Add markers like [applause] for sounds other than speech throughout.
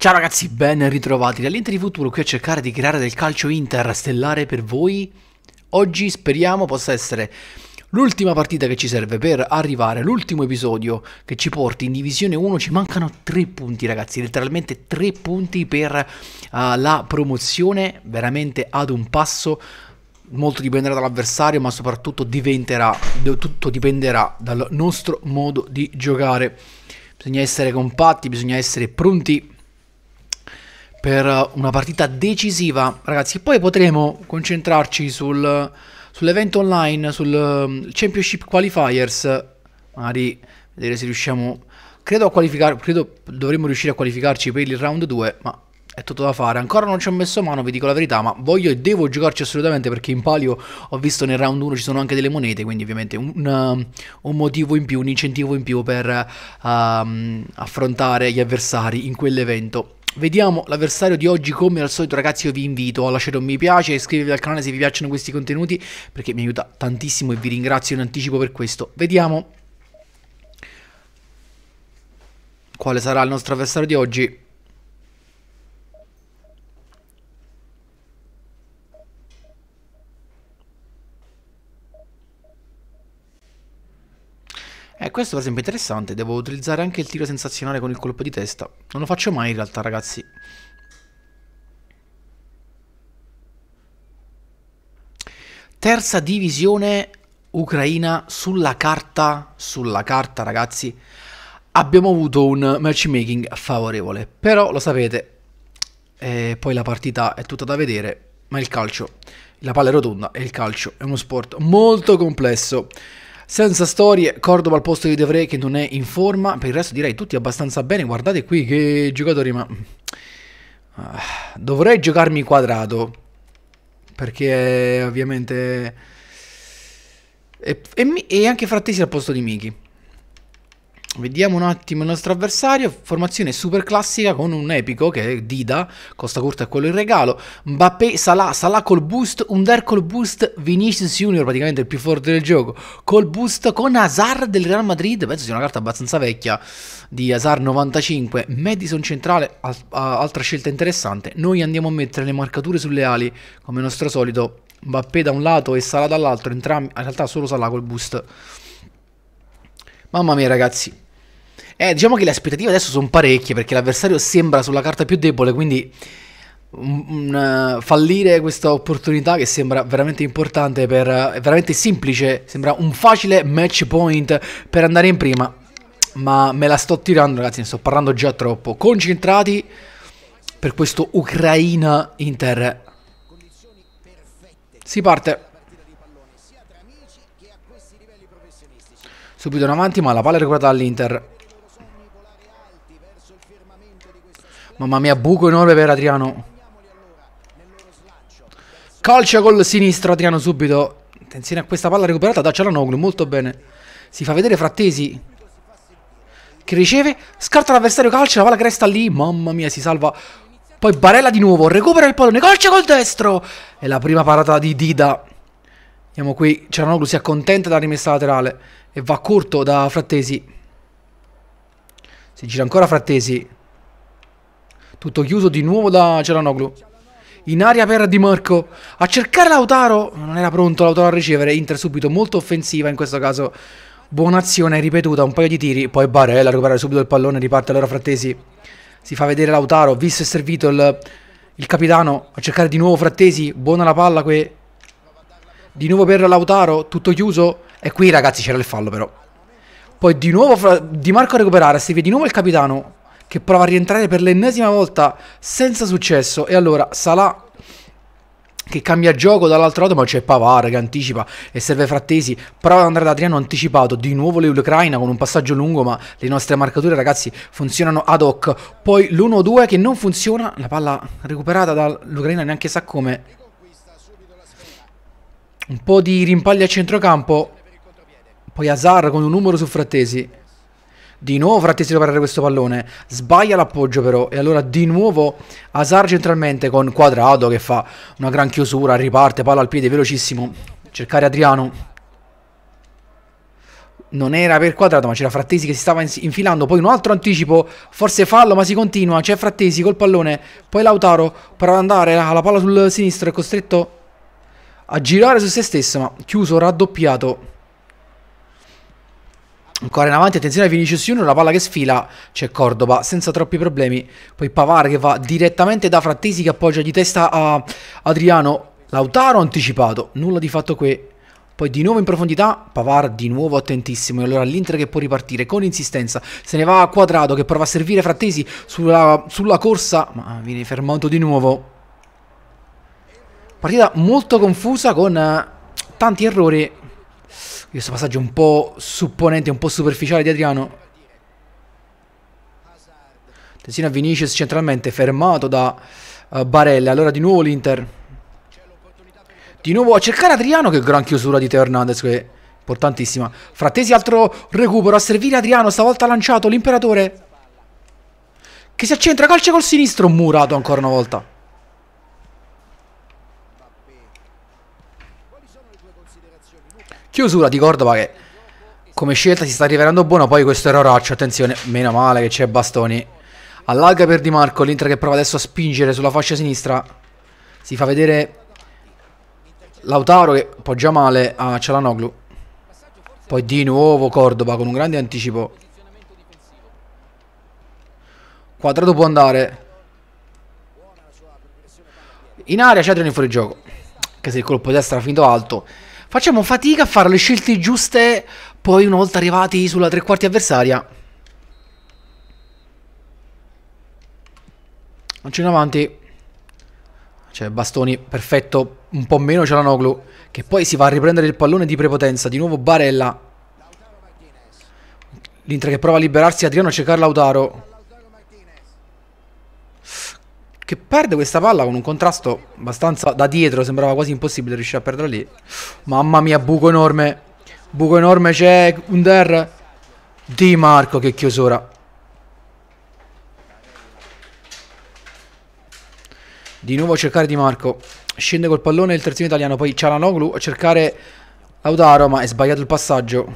Ciao ragazzi, ben ritrovati dall'Inter di Futuro qui a cercare di creare del calcio interstellare per voi. Oggi speriamo possa essere l'ultima partita che ci serve per arrivare all'ultimo episodio che ci porti in Divisione 1. Ci mancano tre punti ragazzi, letteralmente tre punti per uh, la promozione, veramente ad un passo molto dipenderà dall'avversario, ma soprattutto diventerà, tutto dipenderà dal nostro modo di giocare. Bisogna essere compatti, bisogna essere pronti per eh, una partita decisiva, ragazzi. Poi potremo concentrarci sul, sull'evento online, sul mm, Championship Qualifiers, magari vedere se riusciamo... Credo a qualificare, credo dovremmo riuscire a qualificarci per il round 2, ma è tutto da fare. Ancora non ci ho messo mano, vi dico la verità, ma voglio e devo giocarci assolutamente perché in palio ho visto nel round 1 ci sono anche delle monete, quindi ovviamente un, mm, un motivo in più, un incentivo in più per um, affrontare gli avversari in quell'evento. Vediamo l'avversario di oggi come al solito ragazzi io vi invito a lasciare un mi piace, e iscrivervi al canale se vi piacciono questi contenuti perché mi aiuta tantissimo e vi ringrazio in anticipo per questo. Vediamo quale sarà il nostro avversario di oggi. questo per esempio è interessante, devo utilizzare anche il tiro sensazionale con il colpo di testa. Non lo faccio mai in realtà ragazzi. Terza divisione ucraina sulla carta, sulla carta ragazzi, abbiamo avuto un matchmaking favorevole. Però lo sapete, eh, poi la partita è tutta da vedere, ma il calcio, la palla è rotonda e il calcio è uno sport molto complesso. Senza storie, Cordova al posto di De Vrij che non è in forma, per il resto direi tutti abbastanza bene, guardate qui che giocatori, ma... Ah, dovrei giocarmi quadrato, perché ovviamente... E, e, e anche Frattesi al posto di Miki. Vediamo un attimo il nostro avversario, formazione super classica con un epico che è Dida, Costa Curta è quello in regalo, Mbappé, Salah, Salah col boost, Under col boost, Vinicius Junior praticamente il più forte del gioco, col boost con Hazard del Real Madrid, penso sia una carta abbastanza vecchia di Hazard 95, Madison centrale, altra scelta interessante, noi andiamo a mettere le marcature sulle ali come nostro solito, Mbappé da un lato e Salah dall'altro, entrambi, in realtà solo Salah col boost. Mamma mia ragazzi, eh, diciamo che le aspettative adesso sono parecchie perché l'avversario sembra sulla carta più debole, quindi un, uh, fallire questa opportunità che sembra veramente importante, per, uh, eh, è veramente semplice, sembra un facile match point per andare in prima, ma me la sto tirando ragazzi, ne sto parlando già troppo. Concentrati per questo Ucraina-Inter. Si parte. Subito in avanti, ma la palla è recuperata dall'Inter. Mamma mia, buco enorme per Adriano. Calcia col sinistro Adriano subito. Attenzione a questa palla recuperata da Cialanoglu, molto bene. Si fa vedere Frattesi. Che riceve, scarta l'avversario, calcia, la palla che resta lì. Mamma mia, si salva. Poi Barella di nuovo, recupera il pallone, calcia col destro. E la prima parata di Dida. Vediamo qui, Cialanoglu si accontenta della rimessa laterale. E va corto da Frattesi. Si gira ancora Frattesi. Tutto chiuso di nuovo da Ceranoglu. In aria per Di Marco. A cercare Lautaro. Non era pronto Lautaro a ricevere. Inter subito molto offensiva in questo caso. Buona azione ripetuta, un paio di tiri. Poi Barella recupera subito il pallone. Riparte allora Frattesi. Si fa vedere Lautaro. Visto e servito il, il capitano. A cercare di nuovo Frattesi. Buona la palla qui. Di nuovo per Lautaro. Tutto chiuso. E qui ragazzi c'era il fallo però. Poi di nuovo Fra Di Marco a recuperare. Si vede di nuovo il capitano che prova a rientrare per l'ennesima volta senza successo. E allora Salah che cambia gioco dall'altro lato, ma c'è Pavar che anticipa e serve Frattesi. Prova ad andare da Triano anticipato, di nuovo l'Ucraina con un passaggio lungo, ma le nostre marcature ragazzi funzionano ad hoc. Poi l'1-2 che non funziona, la palla recuperata dall'Ucraina neanche sa come. Un po' di rimpalli a centrocampo, poi Azar con un numero su Frattesi. Di nuovo Frattesi deve parare questo pallone. Sbaglia l'appoggio però. E allora di nuovo Asar centralmente con Quadrado che fa una gran chiusura. Riparte, palla al piede, velocissimo. Cercare Adriano non era per quadrato, ma c'era Frattesi che si stava infilando. Poi un altro anticipo, forse fallo, ma si continua. C'è Frattesi col pallone. Poi Lautaro per andare alla palla sul sinistro. È costretto a girare su se stesso, ma chiuso, raddoppiato. Ancora in avanti, attenzione a Vinicius Junior, la palla che sfila, c'è Cordoba senza troppi problemi. Poi Pavar che va direttamente da Frattesi che appoggia di testa a Adriano. Lautaro anticipato, nulla di fatto qui. Poi di nuovo in profondità, Pavar di nuovo attentissimo. E allora l'Inter che può ripartire con insistenza. Se ne va a Quadrado che prova a servire Frattesi sulla, sulla corsa, ma viene fermato di nuovo. Partita molto confusa con tanti errori questo passaggio un po' supponente, un po' superficiale di Adriano. Tessina Vinicius centralmente fermato da uh, Barella. Allora di nuovo l'Inter. Di nuovo a cercare Adriano che gran chiusura di Teo Hernandez che è importantissima. Frattesi altro recupero a servire Adriano, stavolta lanciato l'imperatore. Che si accentra, calcia col sinistro, murato ancora una volta. Chiusura di Cordova che come scelta si sta rivelando buona, poi questo erroraccio, attenzione, meno male che c'è Bastoni. Allarga per Di Marco, l'Inter che prova adesso a spingere sulla fascia sinistra. Si fa vedere Lautaro che poggia male a Cialanoglu. Poi di nuovo Cordoba con un grande anticipo. Quadrato può andare. In aria c'è in fuori gioco. Anche se il colpo di destra era finito alto. Facciamo fatica a fare le scelte giuste. Poi una volta arrivati sulla tre quarti avversaria. Lancio in avanti. Cioè Bastoni, perfetto. Un po' meno c'è la Noglu. Che poi si va a riprendere il pallone di prepotenza. Di nuovo Barella. L'Inter che prova a liberarsi. Adriano a cercare Lautaro che perde questa palla con un contrasto abbastanza da dietro, sembrava quasi impossibile riuscire a perderla lì. Mamma mia, buco enorme. Buco enorme c'è Under Di Marco che chiusura. Di nuovo a cercare Di Marco. Scende col pallone il terzino italiano, poi Cialanoglu a cercare Lautaro, ma è sbagliato il passaggio.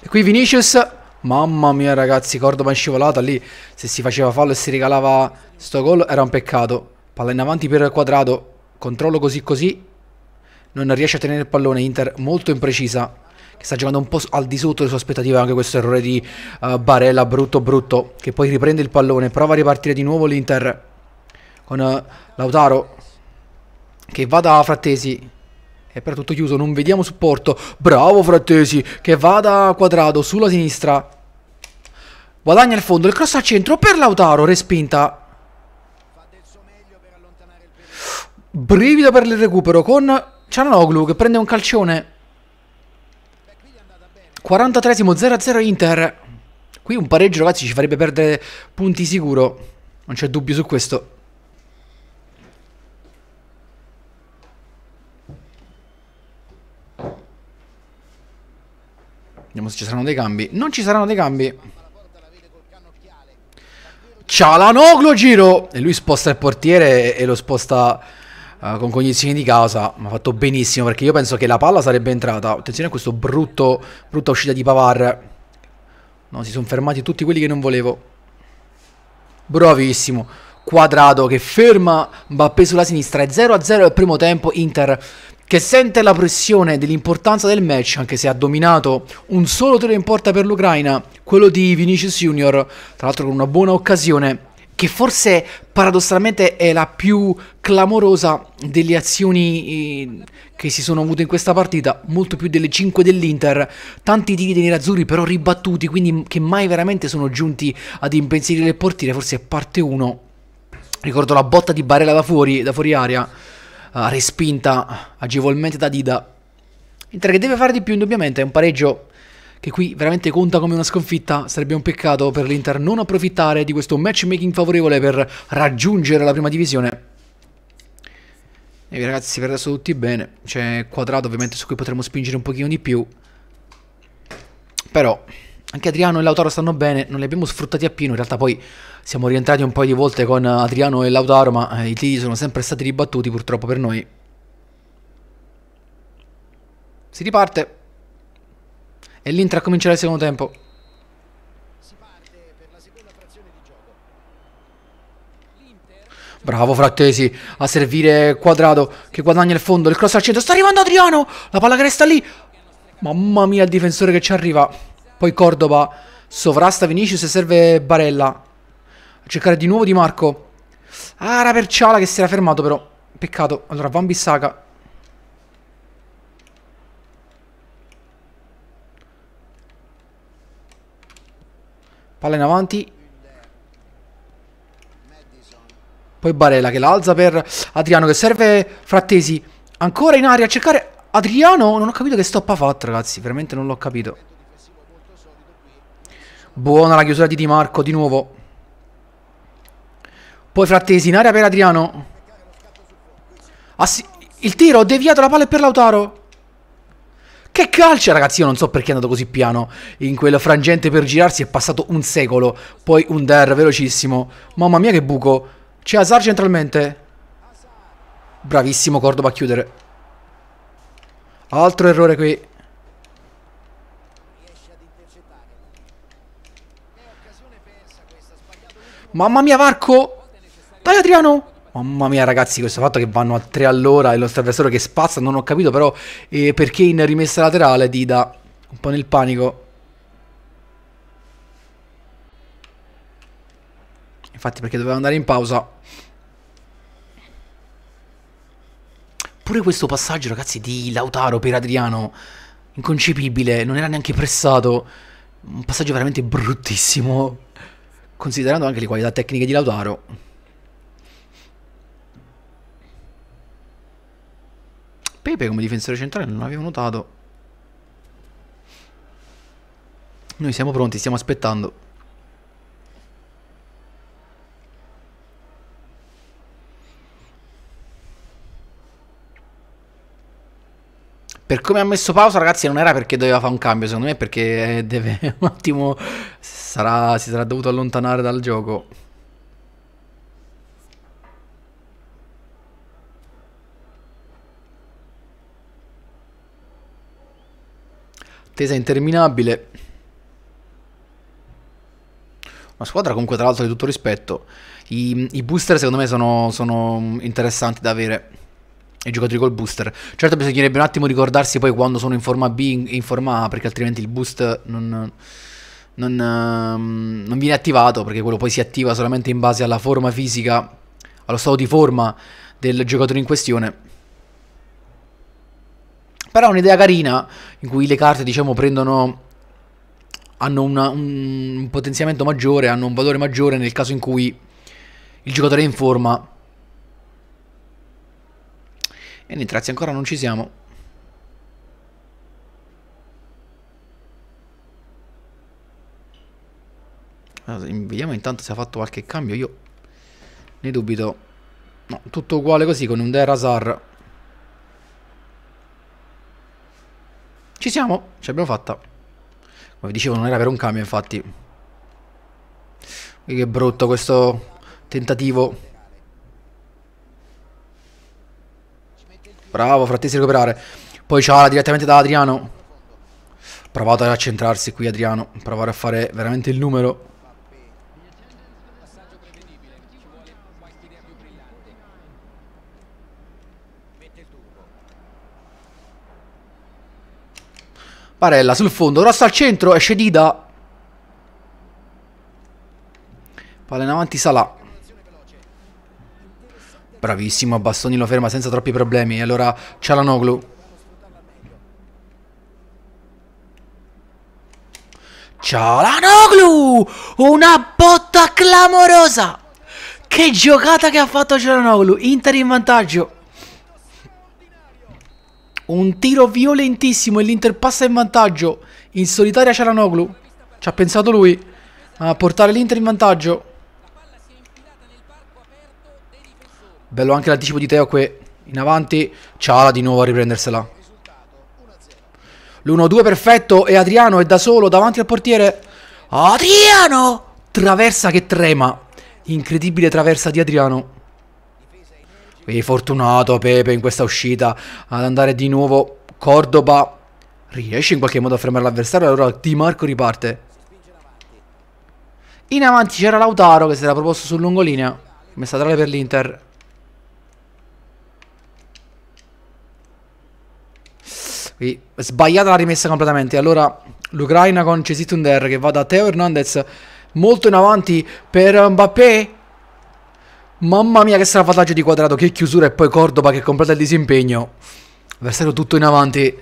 E qui Vinicius Mamma mia ragazzi, Cordova in scivolata lì, se si faceva fallo e si regalava sto gol era un peccato. Palla in avanti per il quadrato, controllo così così, non riesce a tenere il pallone, Inter molto imprecisa, che sta giocando un po' al di sotto delle sue aspettative, anche questo errore di uh, Barella, brutto brutto, che poi riprende il pallone, prova a ripartire di nuovo l'Inter con uh, Lautaro, che va da Frattesi, è per tutto chiuso, non vediamo supporto, bravo Frattesi, che va da Quadrado sulla sinistra, Guadagna il fondo, il cross al centro per Lautaro, respinta. Brivido per il recupero con Cianoglu che prende un calcione. 43 0-0 Inter. Qui un pareggio ragazzi ci farebbe perdere punti sicuro. Non c'è dubbio su questo. Vediamo se ci saranno dei cambi. Non ci saranno dei cambi. Cialanoglu giro e lui sposta il portiere e, lo sposta uh, con cognizione di causa ma ha fatto benissimo perché io penso che la palla sarebbe entrata attenzione a questo brutto brutta uscita di Pavar no si sono fermati tutti quelli che non volevo bravissimo Quadrado che ferma Mbappé sulla sinistra 0-0 al primo tempo Inter che sente la pressione dell'importanza del match, anche se ha dominato un solo tiro in porta per l'Ucraina, quello di Vinicius Junior, tra l'altro con una buona occasione, che forse paradossalmente è la più clamorosa delle azioni eh, che si sono avute in questa partita, molto più delle 5 dell'Inter, tanti tiri dei nerazzurri però ribattuti, quindi che mai veramente sono giunti ad impensierire il portiere, forse è parte 1. Ricordo la botta di Barella da fuori, da fuori aria eh, respinta agevolmente da Dida. Inter che deve fare di più indubbiamente è un pareggio che qui veramente conta come una sconfitta. Sarebbe un peccato per l'Inter non approfittare di questo matchmaking favorevole per raggiungere la prima divisione. E ragazzi, per adesso tutti bene. C'è quadrato ovviamente su cui potremmo spingere un pochino di più. Però anche Adriano e Lautaro stanno bene, non li abbiamo sfruttati appieno, in realtà poi siamo rientrati un paio di volte con Adriano e Lautaro, ma eh, i tiri sono sempre stati ribattuti purtroppo per noi. Si riparte. E l'Intra comincerà il secondo tempo. Bravo Frattesi a servire Quadrado che guadagna il fondo, il cross al centro, sta arrivando Adriano, la palla che resta lì. Mamma mia il difensore che ci arriva. Poi Cordoba sovrasta Vinicius e serve Barella. A cercare di nuovo Di Marco. Ah, era per Ciala che si era fermato però. Peccato. Allora, Van Bissaka. Palla in avanti. Poi Barella che l'alza per Adriano che serve Frattesi. Ancora in aria a cercare Adriano. Non ho capito che stop ha fatto ragazzi. Veramente non l'ho capito. Buona la chiusura di Di Marco di nuovo. Poi Frattesi in aria per Adriano. Assi il tiro, ho deviato la palla per Lautaro. Che calcio, ragazzi, io non so perché è andato così piano. In quel frangente per girarsi è passato un secolo. Poi un der velocissimo. Mamma mia che buco. C'è Hazard centralmente. Bravissimo Cordoba a chiudere. Altro errore qui. Mamma mia Varco dai Adriano! Mamma mia ragazzi, questo fatto che vanno a 3 all'ora e lo avversario che spazza, non ho capito però eh, perché in rimessa laterale Dida, un po' nel panico. Infatti perché doveva andare in pausa. Pure questo passaggio ragazzi di Lautaro per Adriano, inconcepibile, non era neanche pressato. Un passaggio veramente bruttissimo, considerando anche le qualità tecniche di Lautaro. Pepe come difensore centrale non avevo notato. Noi siamo pronti, stiamo aspettando. Per come ha messo pausa, ragazzi, non era perché doveva fare un cambio, secondo me perché deve [laughs] un attimo... Sarà, si sarà dovuto allontanare dal gioco. Tesa interminabile. Una squadra comunque tra l'altro di tutto rispetto. I, i booster secondo me sono, sono, interessanti da avere. I giocatori col booster. Certo bisognerebbe un attimo ricordarsi poi quando sono in forma B e in, in forma A perché altrimenti il boost non, non, ehm, non viene attivato perché quello poi si attiva solamente in base alla forma fisica, allo stato di forma del giocatore in questione. Però è un'idea carina in cui le carte, diciamo, prendono hanno una, un potenziamento maggiore, hanno un valore maggiore nel caso in cui il giocatore è in forma. E niente, ragazzi, ancora non ci siamo. vediamo intanto se ha fatto qualche cambio, io ne dubito. No, tutto uguale così con un Derazar. Ci siamo, ce l'abbiamo fatta. Come vi dicevo, non era per un cambio, infatti. E che brutto questo tentativo. Bravo, frattesi a recuperare. Poi c'ha direttamente da Adriano. Provato ad accentrarsi qui Adriano, provare a fare veramente il numero. Parella sul fondo, rossa al centro, esce Dida. Palla in avanti, Salà. Bravissimo, Bastoni lo ferma senza troppi problemi. E allora Cialanoglu. Cialanoglu! Una botta clamorosa! Che giocata che ha fatto Cialanoglu! Inter in vantaggio. Un tiro violentissimo e l'Inter passa in vantaggio. In solitaria Ciaranoglu. Ci ha pensato lui a portare l'Inter in vantaggio. Bello anche l'anticipo di Teo qui in avanti. Ciala di nuovo a riprendersela. L'1-2 perfetto e Adriano è da solo davanti al portiere. Adriano! Traversa che trema. Incredibile traversa di Adriano. Quindi fortunato Pepe in questa uscita ad andare di nuovo Cordoba. Riesce in qualche modo a fermare l'avversario, allora Di Marco riparte. In avanti c'era Lautaro che si era proposto sul lungolinea. Messa tra le per l'Inter. Qui sbagliata la rimessa completamente. Allora l'Ucraina con Cesitunder che va da Teo Hernandez molto in avanti per Mbappé. Mamma mia che salvataggio di quadrato, che chiusura e poi Cordoba che completa il disimpegno. Versetto tutto in avanti.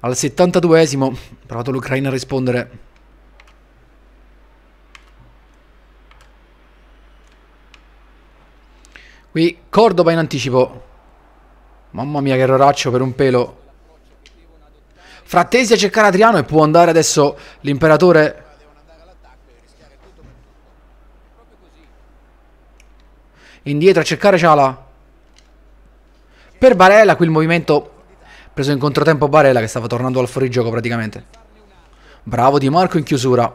Al 72esimo, provato l'Ucraina a rispondere. Qui Cordoba in anticipo. Mamma mia che erroraccio per un pelo. Frattesi a cercare Adriano e può andare adesso l'imperatore Indietro a cercare Ciala. Per Barella, qui il movimento preso in controtempo Barella che stava tornando al fuorigioco praticamente. Bravo Di Marco in chiusura.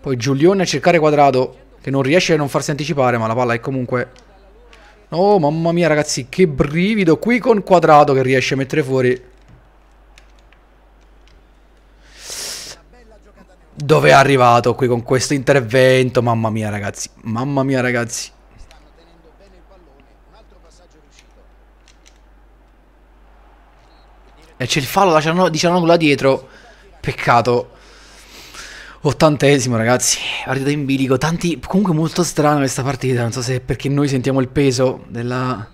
Poi Giulione a cercare Quadrato che non riesce a non farsi anticipare ma la palla è comunque... Oh mamma mia ragazzi che brivido qui con Quadrato che riesce a mettere fuori dove è arrivato qui con questo intervento. Mamma mia, ragazzi. Mamma mia, ragazzi. E c'è il fallo di Cianoglu diciamo, dietro. Peccato. Ottantesimo, ragazzi. Partita in bilico. Tanti. Comunque molto strana questa partita. Non so se è perché noi sentiamo il peso della.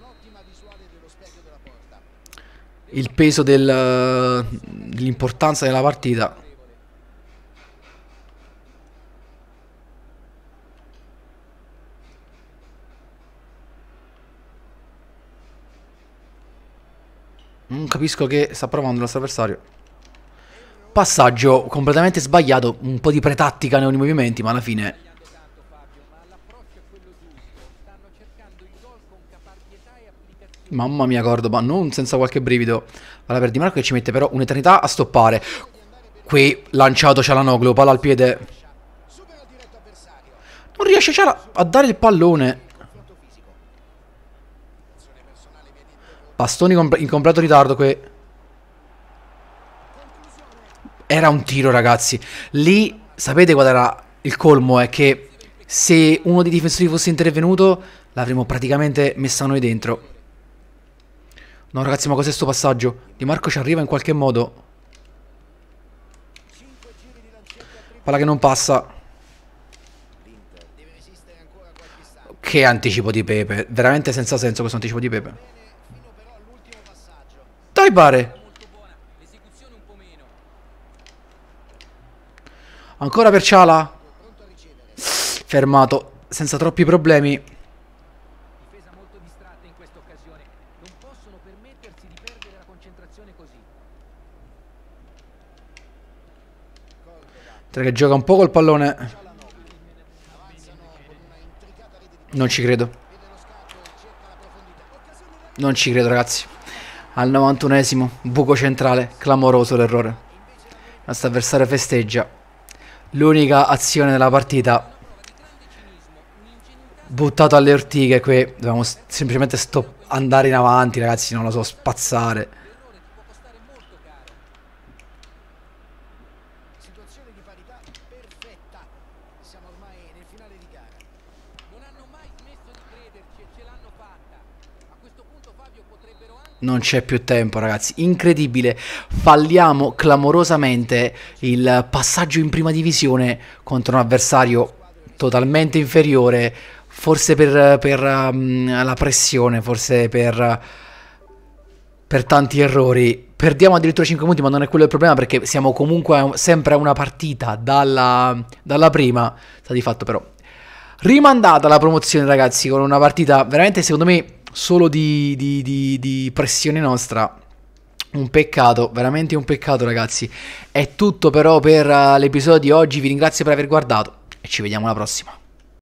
Il peso del... dell'importanza della partita. Non mm, capisco che sta provando il nostro avversario. Passaggio completamente sbagliato, un po' di pretattica nei movimenti, ma alla fine... Mamma mia Cordoba, non senza qualche brivido alla per Di Marco che ci mette però un'eternità a stoppare. Qui lanciato Cialanoglu, palla al piede. Non riesce Ciala a dare il pallone. Bastoni comp in comprato ritardo que... Era un tiro ragazzi Lì sapete qual era il colmo È che se uno dei difensori fosse intervenuto L'avremmo praticamente messa noi dentro No ragazzi ma cos'è questo passaggio? Di Marco ci arriva in qualche modo Palla che non passa Che anticipo di Pepe Veramente senza senso questo anticipo di Pepe dai pare. Ancora per Ciala. Fermato senza troppi problemi. Mentre che gioca un po' col pallone. Non ci credo. Non ci credo, ragazzi. Al 91esimo, buco centrale, clamoroso l'errore. Il nostro avversario festeggia. L'unica azione della partita. Buttato alle ortiche qui. Dobbiamo semplicemente andare in avanti, ragazzi, non lo so, spazzare. Non c'è più tempo, ragazzi. Incredibile. Falliamo clamorosamente il passaggio in prima divisione contro un avversario totalmente inferiore. Forse per, per um, la pressione, forse per, per tanti errori. Perdiamo addirittura 5 punti, ma non è quello il problema perché siamo comunque sempre a una partita dalla, dalla prima. Sta di fatto però rimandata la promozione, ragazzi, con una partita veramente, secondo me, solo di, di, di, di pressione nostra un peccato, veramente un peccato ragazzi. È tutto però per eh, l'episodio di oggi, vi ringrazio per aver guardato e ci vediamo alla prossima.